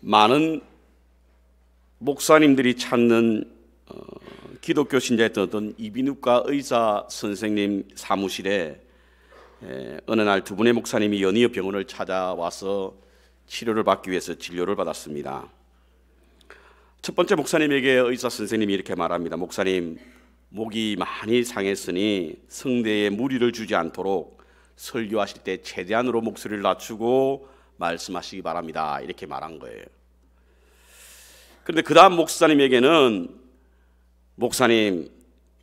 많은 목사님들이 찾는 어, 기독교 신자였던 어떤 이비인후과 의사 선생님 사무실에 에, 어느 날 두 분의 목사님이 연이어 병원을 찾아와서 치료를 받기 위해서 진료를 받았습니다. 첫 번째 목사님에게 의사 선생님이 이렇게 말합니다. 목사님 목이 많이 상했으니 성대에 무리를 주지 않도록 설교하실 때 최대한으로 목소리를 낮추고 말씀하시기 바랍니다. 이렇게 말한 거예요. 그런데 그 다음 목사님에게는 목사님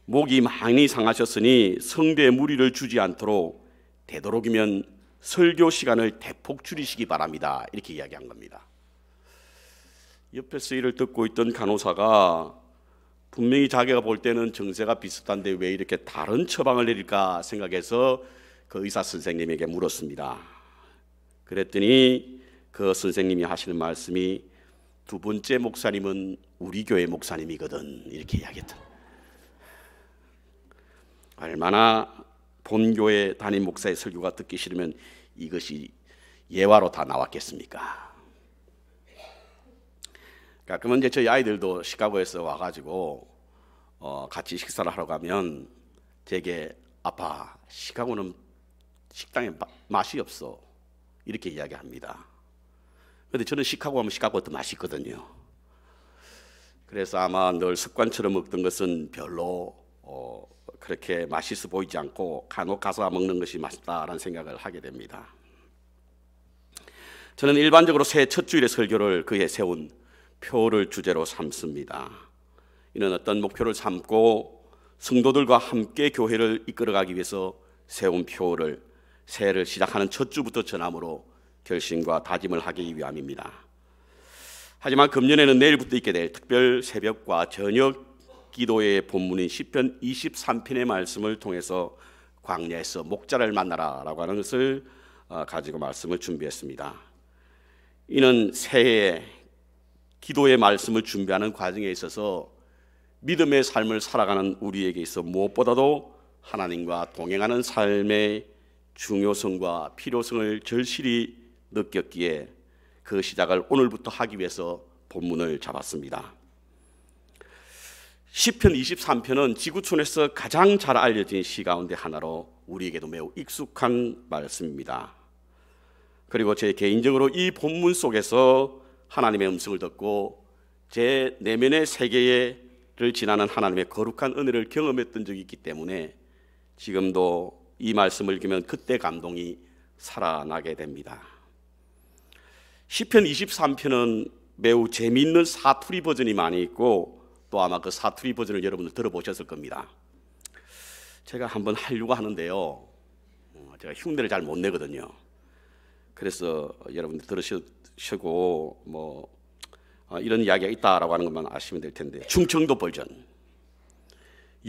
목이 많이 상하셨으니 성대 무리를 주지 않도록 되도록이면 설교 시간을 대폭 줄이시기 바랍니다. 이렇게 이야기한 겁니다. 옆에서 이를 듣고 있던 간호사가 분명히 자기가 볼 때는 증세가 비슷한데 왜 이렇게 다른 처방을 내릴까 생각해서 그 의사 선생님에게 물었습니다. 그랬더니 그 선생님이 하시는 말씀이 두 번째 목사님은 우리 교회 목사님이거든 이렇게 이야기했다. 얼마나 본교회 담임 목사의 설교가 듣기 싫으면 이것이 예화로 다 나왔겠습니까? 가끔은 이제 저희 아이들도 시카고에서 와가지고 어, 같이 식사를 하러 가면 제게 아빠 시카고는 식당에 마, 맛이 없어 이렇게 이야기합니다. 근데 저는 시카고 하면 시카고도 맛있거든요. 그래서 아마 늘 습관처럼 먹던 것은 별로 어, 그렇게 맛있어 보이지 않고 간혹 가서 먹는 것이 맛있다라는 생각을 하게 됩니다. 저는 일반적으로 새해 첫 주일의 설교를 그해 세운 표를 주제로 삼습니다. 이는 어떤 목표를 삼고 성도들과 함께 교회를 이끌어가기 위해서 세운 표를 새해를 시작하는 첫 주부터 전함으로 결심과 다짐을 하기 위함입니다. 하지만 금년에는 내일부터 있게 될 특별 새벽과 저녁 기도의 본문인 시편 23편의 말씀을 통해서 광야에서 목자를 만나라라고 하는 것을 어, 가지고 말씀을 준비했습니다. 이는 새해 기도의 말씀을 준비하는 과정에 있어서 믿음의 삶을 살아가는 우리에게 있어 무엇보다도 하나님과 동행하는 삶의 중요성과 필요성을 절실히 느꼈기에 그 시작을 오늘부터 하기 위해서 본문을 잡았습니다. 시편 23편은 지구촌에서 가장 잘 알려진 시 가운데 하나로 우리에게도 매우 익숙한 말씀입니다. 그리고 제 개인적으로 이 본문 속에서 하나님의 음성을 듣고 제 내면의 세계를 지나는 하나님의 거룩한 은혜를 경험했던 적이 있기 때문에 지금도 이 말씀을 읽으면 그때 감동이 살아나게 됩니다. 시편 23편은 매우 재미있는 사투리 버전이 많이 있고 또 아마 그 사투리 버전을 여러분들 들어보셨을 겁니다. 제가 한번 하려고 하는데요. 어, 제가 흉내를 잘 못 내거든요. 그래서 여러분들 들으시고 뭐 아, 이런 이야기가 있다라고 하는 것만 아시면 될 텐데 충청도 버전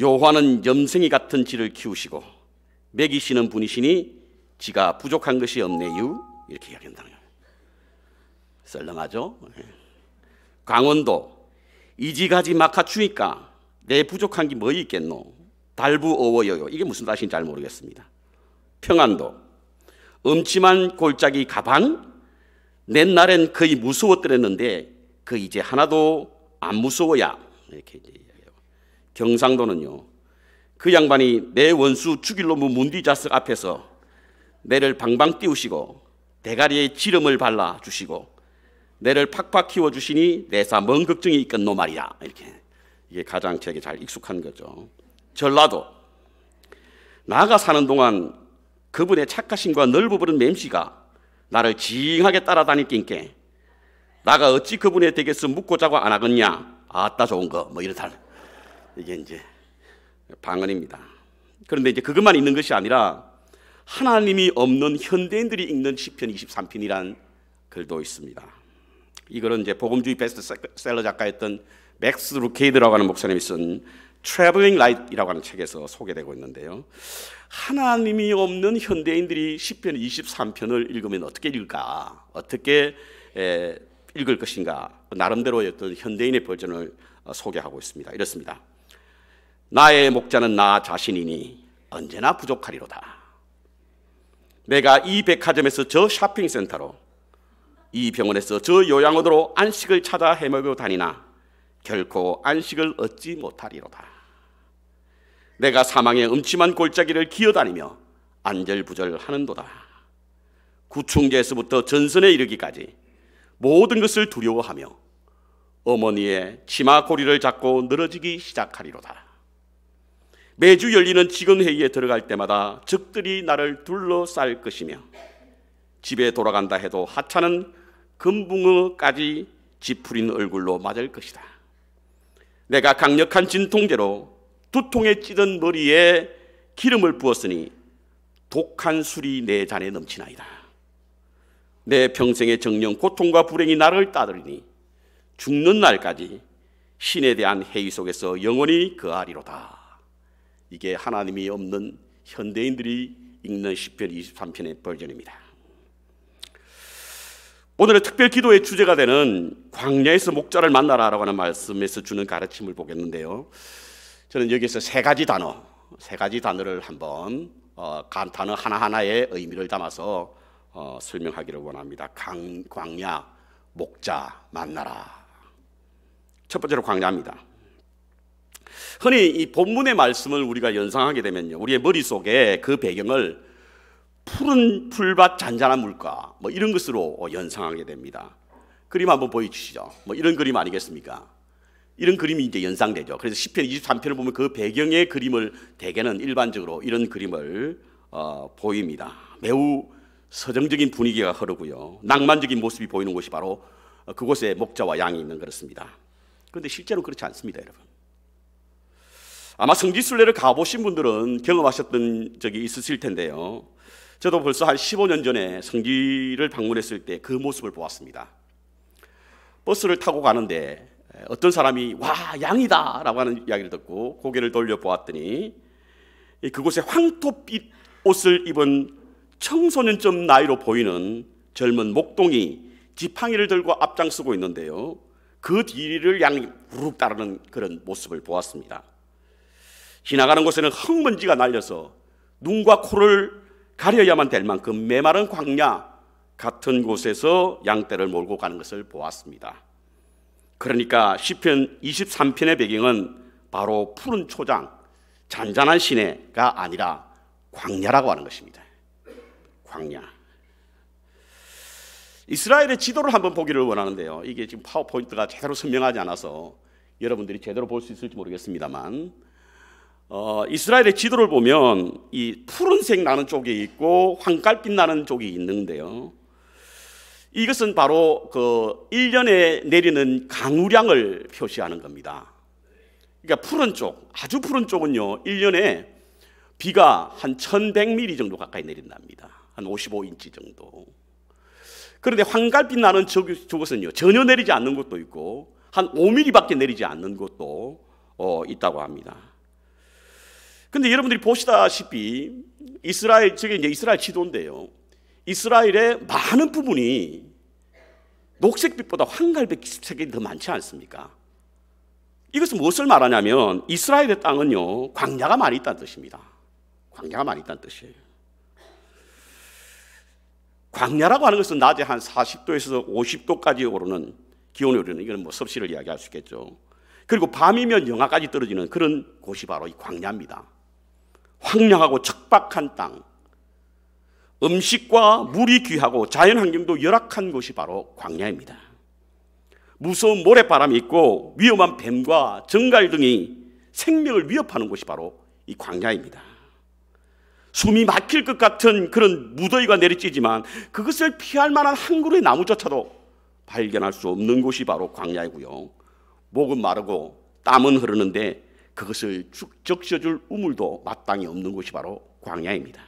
요한은 염생이 같은 쥐를 키우시고 먹이시는 분이시니 지가 부족한 것이 없네유 이렇게 이야기한다는 거예요. 썰렁하죠? 예. 강원도 이지가지 마카추니까 내 부족한 게 뭐 있겠노? 달부어워여요. 이게 무슨 뜻인지 잘 모르겠습니다. 평안도 음침한 골짜기 가방 옛날엔 거의 무서웠더랬는데 그 이제 하나도 안 무서워야 이렇게 경상도는요 그 양반이 내 원수 죽일 놈의 문디자석 앞에서 내를 방방 띄우시고 대가리에 지름을 발라 주시고 내를 팍팍 키워 주시니 내사 먼 걱정이 있겠노 말이야 이렇게 이게 가장 제게 잘 익숙한 거죠. 전라도 나가 사는 동안 그분의 착하신과 넓어버린 맴씨가 나를 징하게 따라다닐 낀께 나가 어찌 그분의 댁에서 묵고자고 안 하겠냐 아따 좋은 거 뭐이렇다 이게 이제 방언입니다. 그런데 이제 그것만 있는 것이 아니라 하나님이 없는 현대인들이 읽는 시편 23편이란 글도 있습니다. 이거는 이제 복음주의 베스트셀러 작가였던 맥스 루케이드라고 하는 목사님이 쓴 트래블링 라이트라고 하는 책에서 소개되고 있는데요. 하나님이 없는 현대인들이 시편 23편을 읽으면 어떻게 읽을까? 어떻게 에, 읽을 것인가? 나름대로의 어떤 현대인의 버전을 어, 소개하고 있습니다. 이렇습니다. 나의 목자는 나 자신이니 언제나 부족하리로다. 내가 이 백화점에서 저 쇼핑센터로 이 병원에서 저 요양원으로 안식을 찾아 헤매고 다니나 결코 안식을 얻지 못하리로다. 내가 사망의 음침한 골짜기를 기어다니며 안절부절하는도다. 구충제에서부터 전선에 이르기까지 모든 것을 두려워하며 어머니의 치마 고리를 잡고 늘어지기 시작하리로다. 매주 열리는 지원회의에 들어갈 때마다 적들이 나를 둘러쌀 것이며 집에 돌아간다 해도 하찮은 금붕어까지 지푸린 얼굴로 맞을 것이다. 내가 강력한 진통제로 두통에 찌든 머리에 기름을 부었으니 독한 술이 내 잔에 넘치나이다. 내 평생의 정령 고통과 불행이 나를 따르니 죽는 날까지 신에 대한 회의 속에서 영원히 그아리로다. 이게 하나님이 없는 현대인들이 읽는 1 0편 23편의 버전입니다. 오늘의 특별 기도의 주제가 되는 광야에서 목자를 만나라라고 하는 말씀에서 주는 가르침을 보겠는데요. 저는 여기서 세 가지 단어, 세 가지 단어를 한번 어, 단어 하나하나의 의미를 담아서 어, 설명하기를 원합니다. 강, 광야, 목자, 만나라. 첫 번째로 광야입니다. 흔히 이 본문의 말씀을 우리가 연상하게 되면요. 우리의 머릿속에 그 배경을 푸른 풀밭 잔잔한 물가 뭐 이런 것으로 연상하게 됩니다. 그림 한번 보여주시죠. 뭐 이런 그림 아니겠습니까? 이런 그림이 이제 연상되죠. 그래서 10편 23편을 보면 그 배경의 그림을 대개는 일반적으로 이런 그림을 어, 보입니다. 매우 서정적인 분위기가 흐르고요. 낭만적인 모습이 보이는 곳이 바로 그곳에 목자와 양이 있는 그렇습니다. 그런데 실제로 그렇지 않습니다, 여러분. 아마 성지순례를 가보신 분들은 경험하셨던 적이 있으실 텐데요. 저도 벌써 한 15년 전에 성지를 방문했을 때 그 모습을 보았습니다. 버스를 타고 가는데 어떤 사람이 와 양이다 라고 하는 이야기를 듣고 고개를 돌려 보았더니 그곳에 황토빛 옷을 입은 청소년쯤 나이로 보이는 젊은 목동이 지팡이를 들고 앞장서고 있는데요. 그 뒤를 양이 우르륵 따르는 그런 모습을 보았습니다. 지나가는 곳에는 흙먼지가 날려서 눈과 코를 가려야만 될 만큼 메마른 광야 같은 곳에서 양떼를 몰고 가는 것을 보았습니다. 그러니까 시편 23편의 배경은 바로 푸른 초장, 잔잔한 시내가 아니라 광야라고 하는 것입니다. 광야. 이스라엘의 지도를 한번 보기를 원하는데요. 이게 지금 파워포인트가 제대로 선명하지 않아서 여러분들이 제대로 볼 수 있을지 모르겠습니다만 어, 이스라엘의 지도를 보면 이 푸른색 나는 쪽이 있고 황갈빛 나는 쪽이 있는데요. 이것은 바로 그 1년에 내리는 강우량을 표시하는 겁니다. 그러니까 푸른 쪽, 아주 푸른 쪽은요, 1년에 비가 한 1100mm 정도 가까이 내린답니다. 한 55인치 정도. 그런데 황갈빛 나는 저것은요, 전혀 내리지 않는 곳도 있고, 한 5mm밖에 내리지 않는 곳도 어, 있다고 합니다. 근데 여러분들이 보시다시피 이스라엘, 저게 이제 이스라엘 지도인데요. 이스라엘의 많은 부분이 녹색빛보다 황갈빛색이 더 많지 않습니까? 이것은 무엇을 말하냐면 이스라엘의 땅은요, 광야가 많이 있다는 뜻입니다. 광야가 많이 있다는 뜻이에요. 광야라고 하는 것은 낮에 한 40도에서 50도까지 오르는 기온이 오르는 이건 뭐 섭씨를 이야기할 수 있겠죠. 그리고 밤이면 영하까지 떨어지는 그런 곳이 바로 이 광야입니다. 황량하고 척박한 땅, 음식과 물이 귀하고 자연 환경도 열악한 곳이 바로 광야입니다. 무서운 모래바람이 있고 위험한 뱀과 정갈 등이 생명을 위협하는 곳이 바로 이 광야입니다. 숨이 막힐 것 같은 그런 무더위가 내리쬐지만 그것을 피할 만한 한 그루의 나무조차도 발견할 수 없는 곳이 바로 광야이고요. 목은 마르고 땀은 흐르는데 그것을 적셔줄 우물도 마땅히 없는 곳이 바로 광야입니다.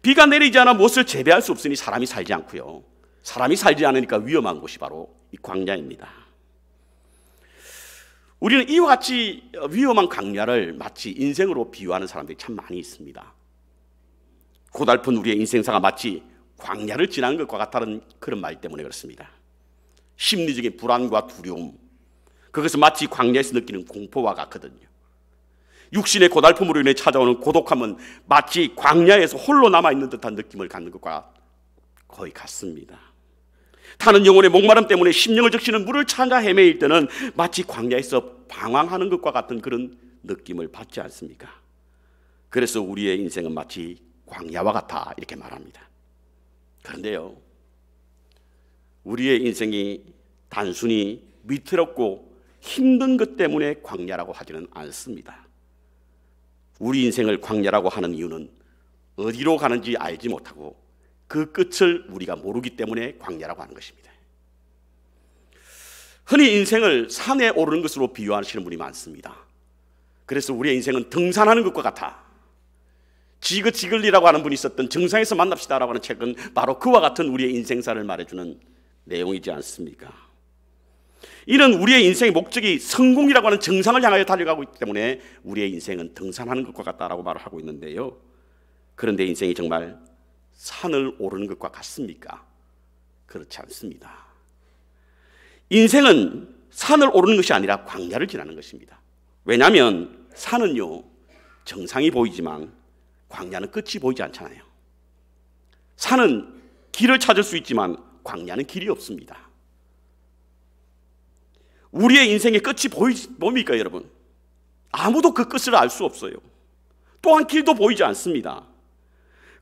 비가 내리지 않아 무엇을 재배할 수 없으니 사람이 살지 않고요. 사람이 살지 않으니까 위험한 곳이 바로 이 광야입니다. 우리는 이와 같이 위험한 광야를 마치 인생으로 비유하는 사람들이 참 많이 있습니다. 고달픈 우리의 인생사가 마치 광야를 지난 것과 같다는 그런 말 때문에 그렇습니다. 심리적인 불안과 두려움, 그것은 마치 광야에서 느끼는 공포와 같거든요. 육신의 고달픔으로 인해 찾아오는 고독함은 마치 광야에서 홀로 남아있는 듯한 느낌을 갖는 것과 거의 같습니다. 타는 영혼의 목마름 때문에 심령을 적시는 물을 찾아 헤매일 때는 마치 광야에서 방황하는 것과 같은 그런 느낌을 받지 않습니까? 그래서 우리의 인생은 마치 광야와 같아 이렇게 말합니다. 그런데요, 우리의 인생이 단순히 미트럽고 힘든 것 때문에 광야라고 하지는 않습니다. 우리 인생을 광야라고 하는 이유는 어디로 가는지 알지 못하고 그 끝을 우리가 모르기 때문에 광야라고 하는 것입니다. 흔히 인생을 산에 오르는 것으로 비유하시는 분이 많습니다. 그래서 우리의 인생은 등산하는 것과 같아. 지그지글리라고 하는 분이 썼던 정상에서 만납시다라고 하는 책은 바로 그와 같은 우리의 인생사를 말해주는 내용이지 않습니까? 이런 우리의 인생의 목적이 성공이라고 하는 정상을 향하여 달려가고 있기 때문에 우리의 인생은 등산하는 것과 같다라고 말을 하고 있는데요. 그런데 인생이 정말 산을 오르는 것과 같습니까? 그렇지 않습니다. 인생은 산을 오르는 것이 아니라 광야를 지나는 것입니다. 왜냐하면 산은요 정상이 보이지만 광야는 끝이 보이지 않잖아요. 산은 길을 찾을 수 있지만 광야는 길이 없습니다. 우리의 인생의 끝이 보이지 뭡니까 여러분? 아무도 그 끝을 알 수 없어요. 또한 길도 보이지 않습니다.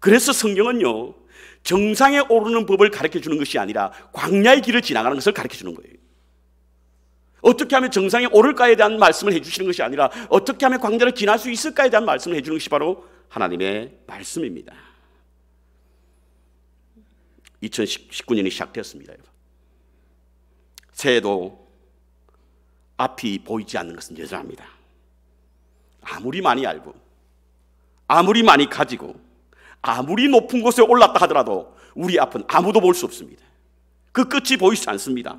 그래서 성경은요. 정상에 오르는 법을 가르쳐 주는 것이 아니라 광야의 길을 지나가는 것을 가르쳐 주는 거예요. 어떻게 하면 정상에 오를까에 대한 말씀을 해주시는 것이 아니라 어떻게 하면 광야를 지날 수 있을까에 대한 말씀을 해주는 것이 바로 하나님의 말씀입니다. 2019년이 시작되었습니다. 새해도 앞이 보이지 않는 것은 여전합니다. 아무리 많이 알고, 아무리 많이 가지고, 아무리 높은 곳에 올랐다 하더라도 우리 앞은 아무도 볼 수 없습니다. 그 끝이 보이지 않습니다.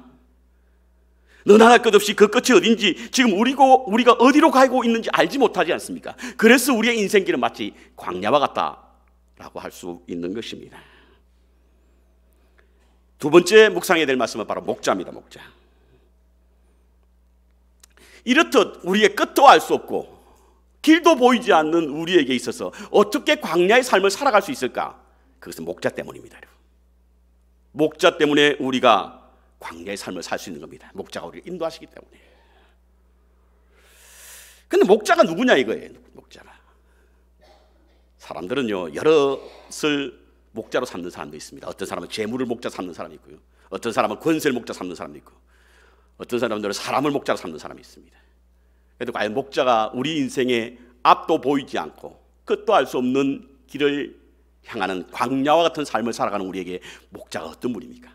넌 하나 끝없이 그 끝이 어딘지 지금 우리고 우리가 어디로 가고 있는지 알지 못하지 않습니까? 그래서 우리의 인생길은 마치 광야와 같다라고 할 수 있는 것입니다. 두 번째 묵상해야 될 말씀은 바로 목자입니다. 목자. 이렇듯 우리의 끝도 알 수 없고 길도 보이지 않는 우리에게 있어서 어떻게 광야의 삶을 살아갈 수 있을까? 그것은 목자 때문입니다. 목자 때문에 우리가 광야의 삶을 살 수 있는 겁니다. 목자가 우리를 인도하시기 때문에. 근데 목자가 누구냐 이거예요. 목자가. 사람들은요. 여럿을 목자로 삼는 사람도 있습니다. 어떤 사람은 재물을 목자 삼는 사람이 있고요. 어떤 사람은 권세를 목자 삼는 사람도 있고 어떤 사람들은 사람을 목자로 삼는 사람이 있습니다. 그래도 과연 목자가 우리 인생의 앞도 보이지 않고 끝도 알 수 없는 길을 향하는 광야와 같은 삶을 살아가는 우리에게 목자가 어떤 분입니까?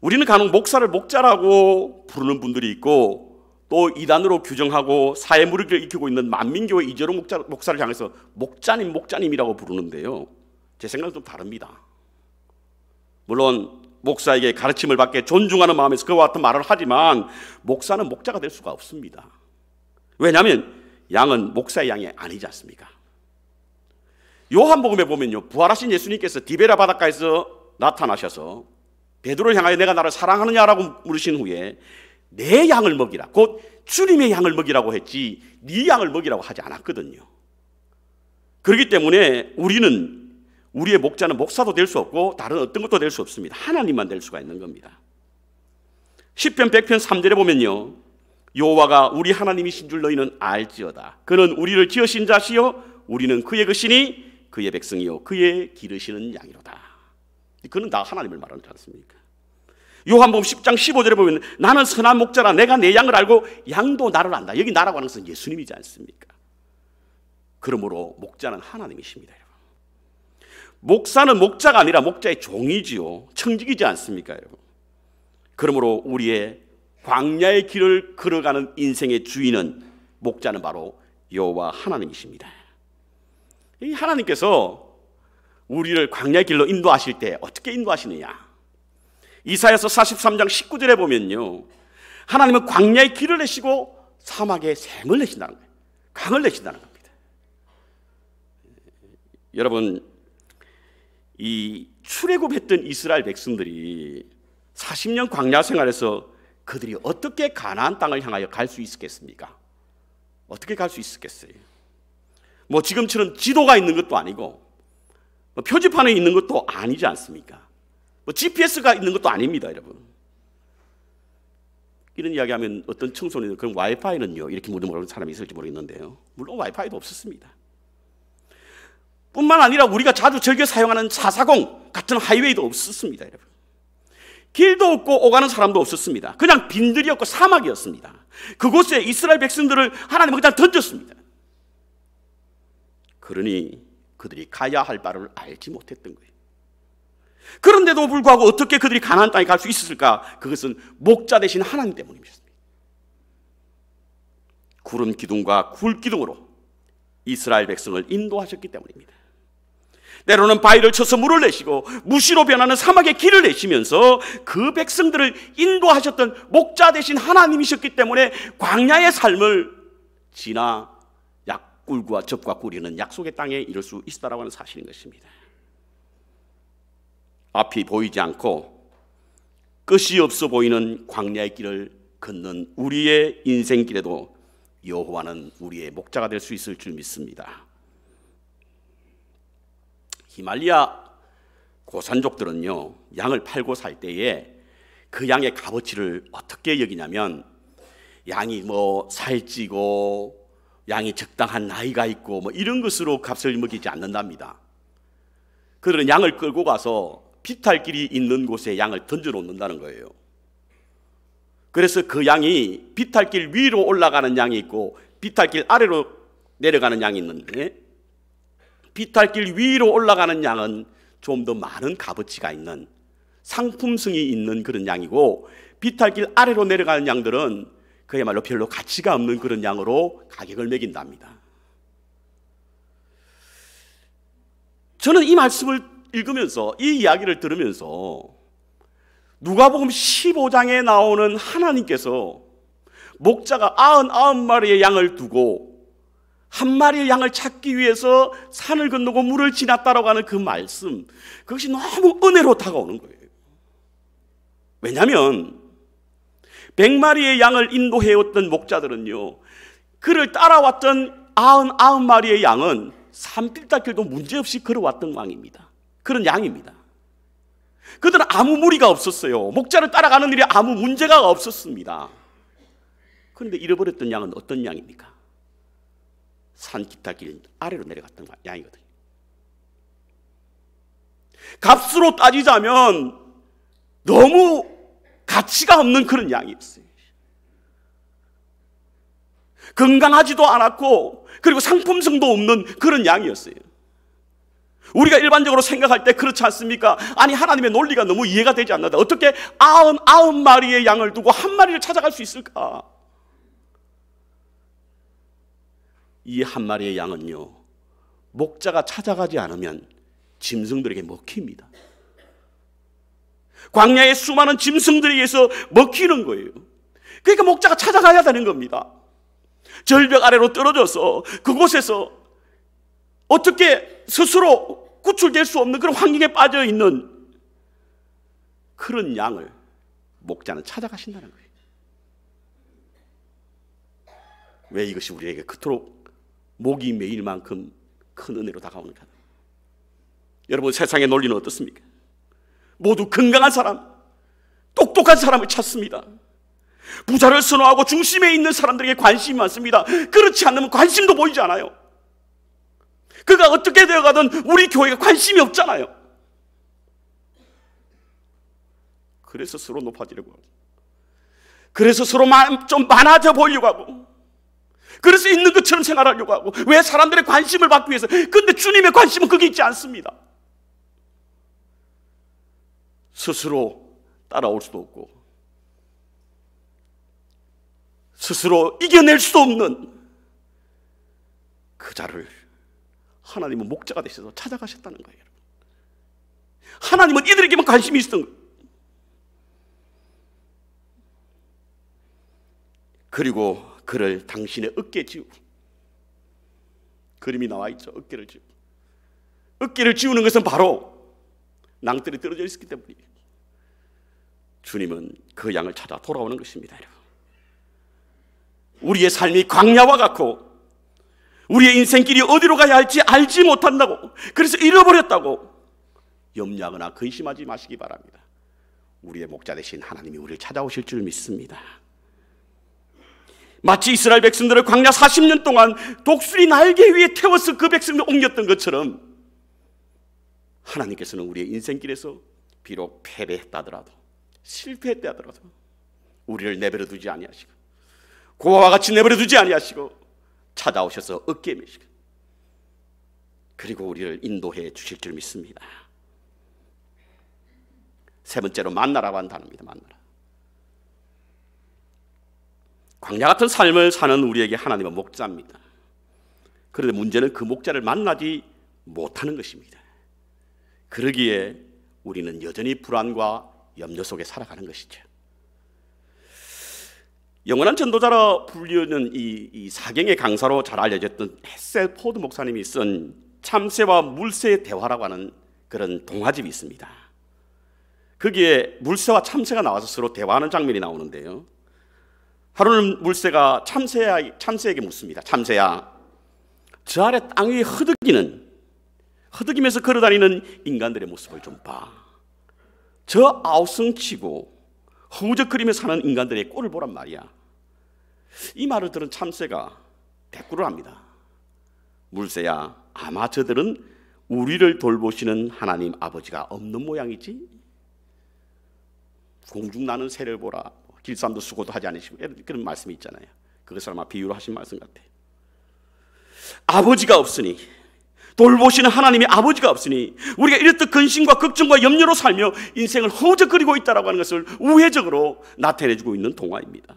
우리는 간혹 목사를 목자라고 부르는 분들이 있고 또 이단으로 규정하고 사회 무리를 익히고 있는 만민교회 이재로 목자, 목사를 향해서 목자님 목자님이라고 부르는데요. 제 생각은 좀 다릅니다. 물론 목사에게 가르침을 받게 존중하는 마음에서 그와 같은 말을 하지만 목사는 목자가 될 수가 없습니다. 왜냐하면 양은 목사의 양이 아니지 않습니까? 요한복음에 보면요 부활하신 예수님께서 디베라 바닷가에서 나타나셔서 베드로를 향하여 내가 나를 사랑하느냐라고 물으신 후에 내 양을 먹이라 곧 주님의 양을 먹이라고 했지 네 양을 먹이라고 하지 않았거든요. 그렇기 때문에 우리는 우리의 목자는 목사도 될 수 없고 다른 어떤 것도 될 수 없습니다. 하나님만 될 수가 있는 겁니다. 10편 100편 3절에 보면요. 요와가 우리 하나님이신 줄 너희는 알지어다. 그는 우리를 지으신 자시요 우리는 그의 것이니 그의 백성이요 그의 기르시는 양이로다. 그는 나 하나님을 말하지 않습니까? 요한복음 10장 15절에 보면 나는 선한 목자라 내가 내 양을 알고 양도 나를 안다. 여기 나라고 하는 것은 예수님이지 않습니까? 그러므로 목자는 하나님이십니다. 여러분. 목사는 목자가 아니라 목자의 종이지요. 청직이지 않습니까? 여러분? 그러므로 우리의 광야의 길을 걸어가는 인생의 주인은 목자는 바로 여호와 하나님이십니다. 이 하나님께서 우리를 광야의 길로 인도하실 때 어떻게 인도하시느냐? 이사야서 43장 19절에 보면요. 하나님은 광야의 길을 내시고 사막에 샘을 내신다는 거예요. 강을 내신다는 겁니다. 여러분 이 출애굽했던 이스라엘 백성들이 40년 광야 생활에서 그들이 어떻게 가나안 땅을 향하여 갈 수 있었겠습니까? 어떻게 갈 수 있었겠어요? 뭐 지금처럼 지도가 있는 것도 아니고 뭐 표지판에 있는 것도 아니지 않습니까? 뭐 GPS가 있는 것도 아닙니다, 여러분. 이런 이야기하면 어떤 청소년은 그럼 와이파이는요? 이렇게 물어보는 사람이 있을지 모르겠는데요. 물론 와이파이도 없었습니다. 뿐만 아니라 우리가 자주 즐겨 사용하는 사사공 같은 하이웨이도 없었습니다, 여러분. 길도 없고 오가는 사람도 없었습니다. 그냥 빈들이었고 사막이었습니다. 그곳에 이스라엘 백성들을 하나님은 그냥 던졌습니다. 그러니 그들이 가야 할 바를 알지 못했던 거예요. 그런데도 불구하고 어떻게 그들이 가나 땅에 갈 수 있었을까? 그것은 목자 대신 하나님 때문입니다. 구름 기둥과 굴 기둥으로 이스라엘 백성을 인도하셨기 때문입니다. 때로는 바위를 쳐서 물을 내시고 무시로 변하는 사막의 길을 내시면서 그 백성들을 인도하셨던 목자 대신 하나님이셨기 때문에 광야의 삶을 지나 약꿀과 접과 꿀이는 약속의 땅에 이를 수 있다라고 었 하는 사실인 것입니다. 앞이 보이지 않고 끝이 없어 보이는 광야의 길을 걷는 우리의 인생길에도 여호와는 우리의 목자가 될 수 있을 줄 믿습니다. 히말리아 고산족들은요, 양을 팔고 살 때에 그 양의 값어치를 어떻게 여기냐면 양이 뭐 살찌고 양이 적당한 나이가 있고 뭐 이런 것으로 값을 먹이지 않는답니다. 그들은 양을 끌고 가서 비탈길이 있는 곳에 양을 던져 놓는다는 거예요. 그래서 그 양이 비탈길 위로 올라가는 양이 있고 비탈길 아래로 내려가는 양이 있는데 비탈길 위로 올라가는 양은 좀 더 많은 값어치가 있는 상품성이 있는 그런 양이고 비탈길 아래로 내려가는 양들은 그야말로 별로 가치가 없는 그런 양으로 가격을 매긴답니다. 저는 이 말씀을 읽으면서 이 이야기를 들으면서 누가복음 15장에 나오는 하나님께서 목자가 99마리의 양을 두고 한 마리의 양을 찾기 위해서 산을 건너고 물을 지났다라고 하는 그 말씀. 그것이 너무 은혜로 다가오는 거예요. 왜냐하면 100마리의 양을 인도해왔던 목자들은요. 그를 따라왔던 99마리의 양은 산필딱길도 문제없이 걸어왔던 왕입니다. 그런 양입니다. 그들은 아무 무리가 없었어요. 목자를 따라가는 일이 아무 문제가 없었습니다. 그런데 잃어버렸던 양은 어떤 양입니까? 산 기타길 아래로 내려갔던 양이거든요. 값으로 따지자면 너무 가치가 없는 그런 양이었어요. 건강하지도 않았고 그리고 상품성도 없는 그런 양이었어요. 우리가 일반적으로 생각할 때 그렇지 않습니까? 아니 하나님의 논리가 너무 이해가 되지 않는다. 어떻게 아흔 아홉 마리의 양을 두고 한 마리를 찾아갈 수 있을까? 이한 마리의 양은요, 목자가 찾아가지 않으면 짐승들에게 먹힙니다. 광야의 수많은 짐승들에 의해서 먹히는 거예요. 그러니까 목자가 찾아가야 되는 겁니다. 절벽 아래로 떨어져서 그곳에서 어떻게 스스로 구출될 수 없는 그런 환경에 빠져 있는 그런 양을 목자는 찾아가신다는 거예요. 왜 이것이 우리에게 그토록 목이 메일 만큼 큰 은혜로 다가오는 가 여러분 세상의 논리는 어떻습니까? 모두 건강한 사람, 똑똑한 사람을 찾습니다. 부자를 선호하고 중심에 있는 사람들에게 관심이 많습니다. 그렇지 않으면 관심도 보이지 않아요. 그가 어떻게 되어가든 우리 교회가 관심이 없잖아요. 그래서 서로 높아지려고 하고, 그래서 서로 좀 많아져 보이려고 하고, 그래서 있는 것처럼 생활하려고 하고 왜 사람들의 관심을 받기 위해서 근데 주님의 관심은 그게 있지 않습니다. 스스로 따라올 수도 없고 스스로 이겨낼 수도 없는 그 자를 하나님은 목자가 되셔서 찾아가셨다는 거예요. 하나님은 이들에게만 관심이 있었던 거예요. 그리고 그를 당신의 어깨 에 지우. 그림이 나와 있죠. 어깨를 지우. 어깨를 지우는 것은 바로 낭떠이 떨어져 있었기 때문이에요. 주님은 그 양을 찾아 돌아오는 것입니다. 우리의 삶이 광야와 같고 우리의 인생길이 어디로 가야 할지 알지 못한다고 그래서 잃어버렸다고 염려하거나 근심하지 마시기 바랍니다. 우리의 목자 대신 하나님이 우리를 찾아오실 줄 믿습니다. 마치 이스라엘 백성들을 광야 40년 동안 독수리 날개 위에 태워서 그 백성을 옮겼던 것처럼 하나님께서는 우리의 인생길에서 비록 패배했다더라도 실패했다더라도 우리를 내버려 두지 아니하시고 고아와 같이 내버려 두지 아니하시고 찾아오셔서 어깨 에 매시고 그리고 우리를 인도해 주실 줄 믿습니다. 세 번째로 만나라고 한 단어입니다. 만나라. 광야 같은 삶을 사는 우리에게 하나님은 목자입니다. 그런데 문제는 그 목자를 만나지 못하는 것입니다. 그러기에 우리는 여전히 불안과 염려 속에 살아가는 것이죠. 영원한 전도자로 불리는 이, 이 사경의 강사로 잘 알려졌던 헤셀 포드 목사님이 쓴 참새와 물새의 대화라고 하는 그런 동화집이 있습니다. 거기에 물새와 참새가 나와서 서로 대화하는 장면이 나오는데요. 하루는 물새가 참새야, 참새에게 묻습니다. 참새야, 저 아래 땅 위에 흐드기는 흐드기면서 걸어다니는 인간들의 모습을 좀 봐. 저 아우성치고 허우적거리며 사는 인간들의 꼴을 보란 말이야. 이 말을 들은 참새가 대꾸를 합니다. 물새야, 아마 저들은 우리를 돌보시는 하나님 아버지가 없는 모양이지. 공중 나는 새를 보라. 길쌈도 수고도 하지 않으시고 그런 말씀이 있잖아요. 그것을 아마 비유로 하신 말씀 같아요. 아버지가 없으니 돌보시는 하나님의 아버지가 없으니 우리가 이렇듯 근심과 걱정과 염려로 살며 인생을 허우적거리고 있다라고 하는 것을 우회적으로 나타내주고 있는 동화입니다.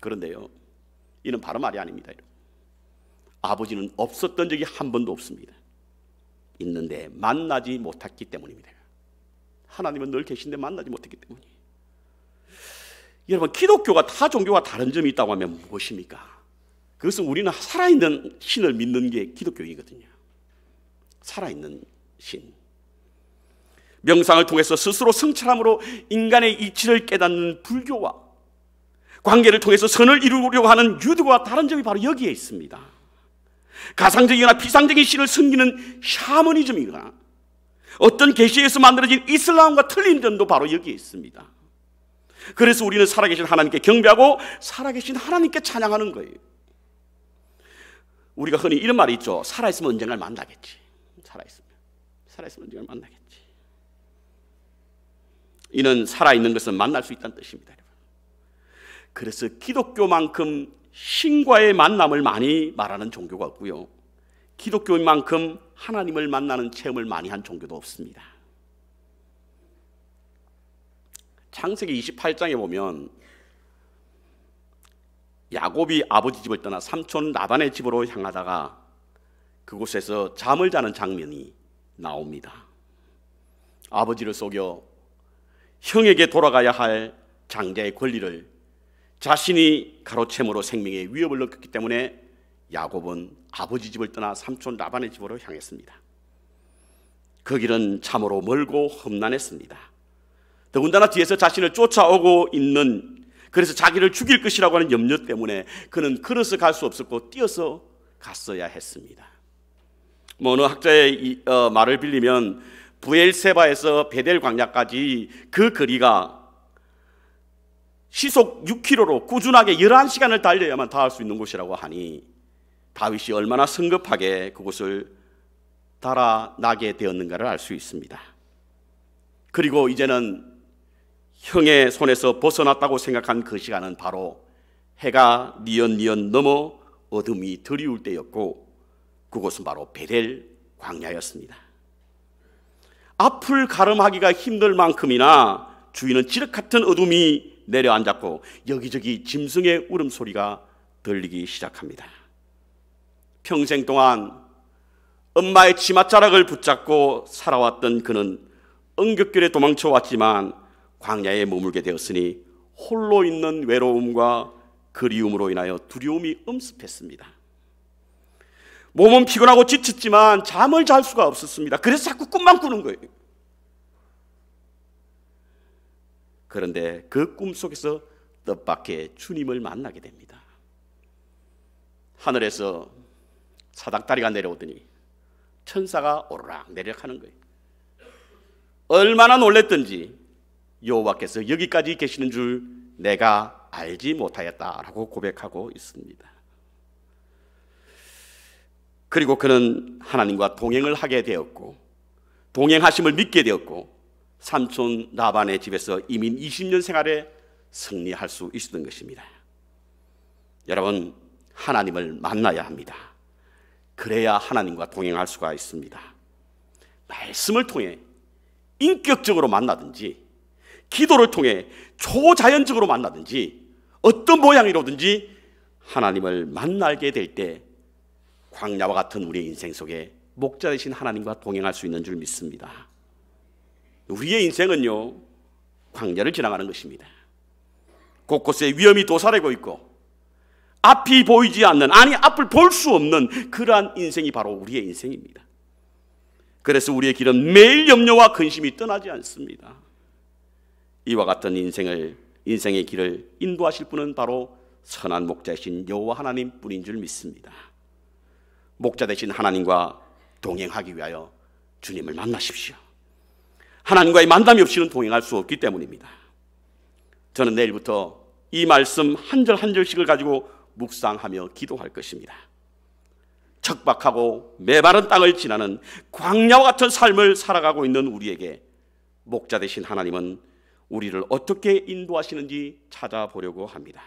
그런데요, 이는 바로 말이 아닙니다. 아버지는 없었던 적이 한 번도 없습니다. 있는데 만나지 못했기 때문입니다. 하나님은 늘 계신데 만나지 못했기 때문이에요. 여러분 기독교가 타 종교와 다른 점이 있다고 하면 무엇입니까? 그것은 우리는 살아있는 신을 믿는 게 기독교이거든요. 살아있는 신. 명상을 통해서 스스로 성찰함으로 인간의 이치를 깨닫는 불교와 관계를 통해서 선을 이루려고 하는 유드와 다른 점이 바로 여기에 있습니다. 가상적이거나 비상적인 신을 섬기는 샤머니즘이거나 어떤 계시에서 만들어진 이슬람과 틀린 점도 바로 여기에 있습니다. 그래서 우리는 살아계신 하나님께 경배하고 살아계신 하나님께 찬양하는 거예요. 우리가 흔히 이런 말이 있죠. 살아있으면 언젠가 만나겠지. 살아있으면. 살아있으면 언젠가 만나겠지. 이는 살아있는 것은 만날 수 있다는 뜻입니다. 그래서 기독교만큼 신과의 만남을 많이 말하는 종교가 없고요. 기독교인만큼 하나님을 만나는 체험을 많이 한 종교도 없습니다. 창세기 28장에 보면 야곱이 아버지 집을 떠나 삼촌 라반의 집으로 향하다가 그곳에서 잠을 자는 장면이 나옵니다. 아버지를 속여 형에게 돌아가야 할 장자의 권리를 자신이 가로챔으로 생명의 위협을 느꼈기 때문에 야곱은 아버지 집을 떠나 삼촌 라반의 집으로 향했습니다. 그 길은 참으로 멀고 험난했습니다. 더군다나 뒤에서 자신을 쫓아오고 있는 그래서 자기를 죽일 것이라고 하는 염려 때문에 그는 걸어서 갈 수 없었고 뛰어서 갔어야 했습니다. 뭐 어느 학자의 이, 어, 말을 빌리면 부엘세바에서 베델 광야까지 그 거리가 시속 6km로 꾸준하게 11시간을 달려야만 닿을 수 있는 곳이라고 하니 다윗이 얼마나 성급하게 그곳을 달아나게 되었는가를 알 수 있습니다. 그리고 이제는 형의 손에서 벗어났다고 생각한 그 시간은 바로 해가 니연니연 넘어 어둠이 드리울 때였고 그곳은 바로 베델 광야였습니다. 앞을 가름하기가 힘들 만큼이나 주위는 지륵 같은 어둠이 내려앉았고 여기저기 짐승의 울음소리가 들리기 시작합니다. 평생 동안 엄마의 치맛자락을 붙잡고 살아왔던 그는 응격결에 도망쳐왔지만 광야에 머물게 되었으니 홀로 있는 외로움과 그리움으로 인하여 두려움이 엄습했습니다. 몸은 피곤하고 지쳤지만 잠을 잘 수가 없었습니다. 그래서 자꾸 꿈만 꾸는 거예요. 그런데 그 꿈 속에서 뜻밖의 주님을 만나게 됩니다. 하늘에서 사닥다리가 내려오더니 천사가 오르락 내리락 하는 거예요. 얼마나 놀랬든지 여호와께서 여기까지 계시는 줄 내가 알지 못하였다라고 고백하고 있습니다. 그리고 그는 하나님과 동행을 하게 되었고 동행하심을 믿게 되었고 삼촌 나반의 집에서 이민 20년 생활에 승리할 수 있었던 것입니다. 여러분 하나님을 만나야 합니다. 그래야 하나님과 동행할 수가 있습니다. 말씀을 통해 인격적으로 만나든지 기도를 통해 초자연적으로 만나든지 어떤 모양이로든지 하나님을 만나게 될 때 광야와 같은 우리의 인생 속에 목자 되신 하나님과 동행할 수 있는 줄 믿습니다. 우리의 인생은요, 광야를 지나가는 것입니다. 곳곳에 위험이 도사리고 있고, 앞이 보이지 않는, 아니, 앞을 볼 수 없는 그러한 인생이 바로 우리의 인생입니다. 그래서 우리의 길은 매일 염려와 근심이 떠나지 않습니다. 이와 같은 인생을 인생의 길을 인도하실 분은 바로 선한 목자이신 여호와 하나님뿐인 줄 믿습니다. 목자 되신 하나님과 동행하기 위하여 주님을 만나십시오. 하나님과의 만남이 없이는 동행할 수 없기 때문입니다. 저는 내일부터 이 말씀 한 절 한 절씩을 가지고 묵상하며 기도할 것입니다. 척박하고 메마른 땅을 지나는 광야와 같은 삶을 살아가고 있는 우리에게 목자 되신 하나님은 우리를 어떻게 인도하시는지 찾아보려고 합니다.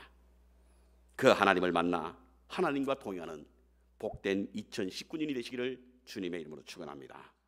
그 하나님을 만나 하나님과 동행하는 복된 2019년이 되시기를 주님의 이름으로 축원합니다.